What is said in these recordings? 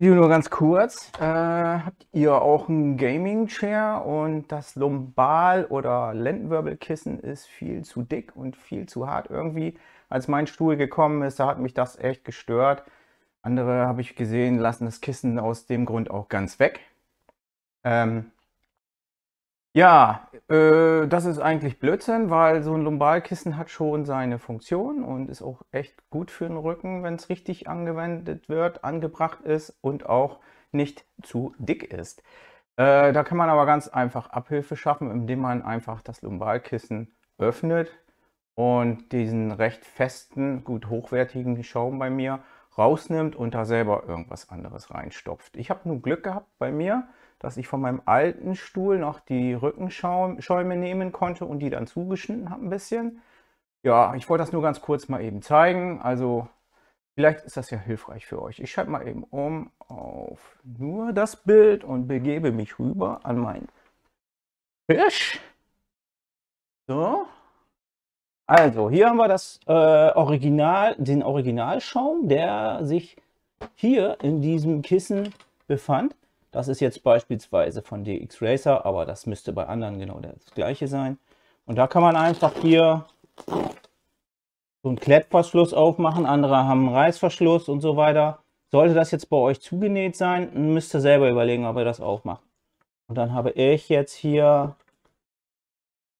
Video nur ganz kurz. Äh, habt ihr auch ein Gaming-Chair und das Lumbal- oder Lendenwirbelkissen ist viel zu dick und viel zu hart irgendwie. Als mein Stuhl gekommen ist, da hat mich das echt gestört. Andere habe ich gesehen, lassen das Kissen aus dem Grund auch ganz weg. Ähm, ja, äh, das ist eigentlich Blödsinn, weil so ein Lumbalkissen hat schon seine Funktion und ist auch echt gut für den Rücken, wenn es richtig angewendet wird, angebracht ist und auch nicht zu dick ist. Äh, da kann man aber ganz einfach Abhilfe schaffen, indem man einfach das Lumbalkissen öffnet und diesen recht festen, gut hochwertigen Schaum bei mir rausnimmt und da selber irgendwas anderes reinstopft. Ich habe nun Glück gehabt bei mir dass ich von meinem alten Stuhl noch die Rückenschäume nehmen konnte und die dann zugeschnitten habe ein bisschen. Ja, ich wollte das nur ganz kurz mal eben zeigen. Also vielleicht ist das ja hilfreich für euch. Ich schalte mal eben um auf nur das Bild und begebe mich rüber an meinen Fisch. So. Also, hier haben wir das äh, Original, den Originalschaum, der sich hier in diesem Kissen befand. Das ist jetzt beispielsweise von DX Racer, aber das müsste bei anderen genau das gleiche sein. Und da kann man einfach hier so einen Klettverschluss aufmachen, andere haben einen Reißverschluss und so weiter. Sollte das jetzt bei euch zugenäht sein, müsst ihr selber überlegen, ob ihr das auch macht. Und dann habe ich jetzt hier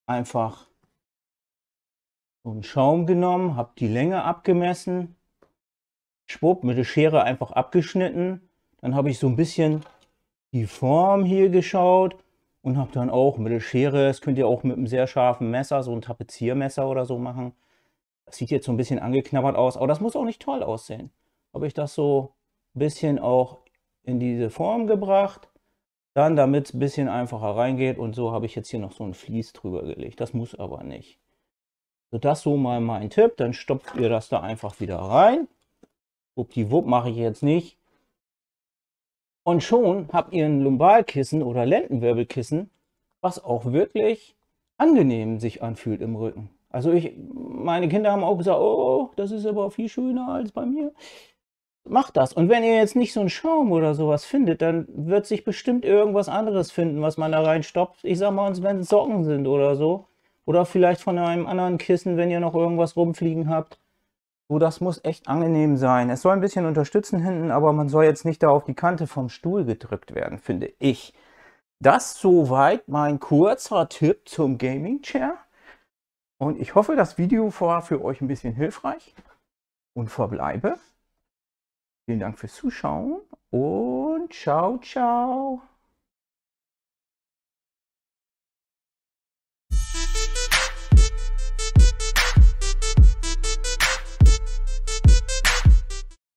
einfach so einen Schaum genommen, habe die Länge abgemessen, schwupp, mit der Schere einfach abgeschnitten. Dann habe ich so ein bisschen die Form hier geschaut und habe dann auch mit der Schere, das könnt ihr auch mit einem sehr scharfen Messer, so ein Tapeziermesser oder so machen. Das sieht jetzt so ein bisschen angeknabbert aus, aber das muss auch nicht toll aussehen. Habe ich das so ein bisschen auch in diese Form gebracht, dann damit es ein bisschen einfacher reingeht und so habe ich jetzt hier noch so ein Vlies drüber gelegt. Das muss aber nicht. So, das so mal mein Tipp, dann stopft ihr das da einfach wieder rein. Wupp mache ich jetzt nicht. Und schon habt ihr ein Lumbalkissen oder Lendenwirbelkissen, was auch wirklich angenehm sich anfühlt im Rücken. Also ich, meine Kinder haben auch gesagt, oh, das ist aber viel schöner als bei mir. Macht das. Und wenn ihr jetzt nicht so einen Schaum oder sowas findet, dann wird sich bestimmt irgendwas anderes finden, was man da reinstopft. Ich sag mal, wenn es Socken sind oder so. Oder vielleicht von einem anderen Kissen, wenn ihr noch irgendwas rumfliegen habt. So, das muss echt angenehm sein. Es soll ein bisschen unterstützen hinten, aber man soll jetzt nicht da auf die Kante vom Stuhl gedrückt werden, finde ich. Das soweit mein kurzer Tipp zum Gaming Chair. Und ich hoffe, das Video war für euch ein bisschen hilfreich und verbleibe. Vielen Dank fürs Zuschauen und ciao, ciao.